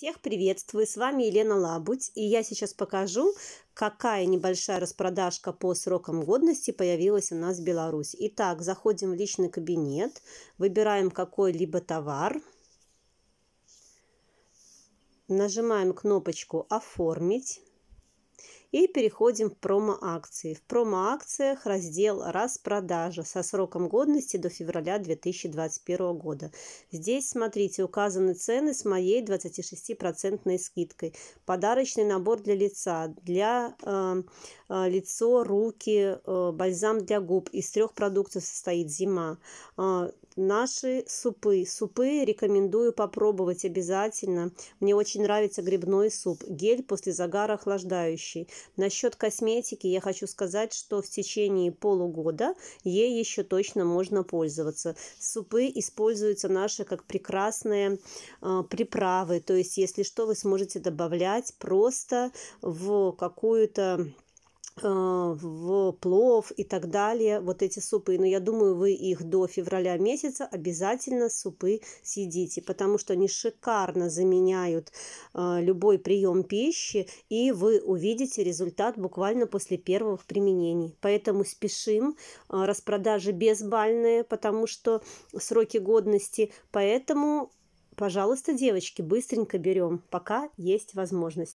Всех приветствую, с вами Елена Лабуть, и я сейчас покажу, какая небольшая распродажка по срокам годности появилась у нас в Беларуси. Итак, заходим в личный кабинет, выбираем какой-либо товар, нажимаем кнопочку «Оформить», и переходим в промо-акции. В промо-акциях раздел «Распродажа» со сроком годности до февраля 2021 года. Здесь, смотрите, указаны цены с моей 26% скидкой. Подарочный набор для лица, для э, э, лицо, руки, э, бальзам для губ. Из трех продуктов состоит зима. Э, наши супы. Супы рекомендую попробовать обязательно. Мне очень нравится грибной суп. Гель после загара охлаждающий. Насчет косметики я хочу сказать, что в течение полугода ей еще точно можно пользоваться. Супы используются наши как прекрасные э, приправы, то есть если что, вы сможете добавлять просто в какую-то а, в плов и так далее, вот эти супы. Но я думаю, вы их до февраля месяца обязательно супы съедите, потому что они шикарно заменяют а, любой прием пищи, и вы увидите результат буквально после первых применений. Поэтому спешим, а, распродажи безбальные, потому что сроки годности, поэтому пожалуйста, девочки, быстренько берем, пока есть возможность.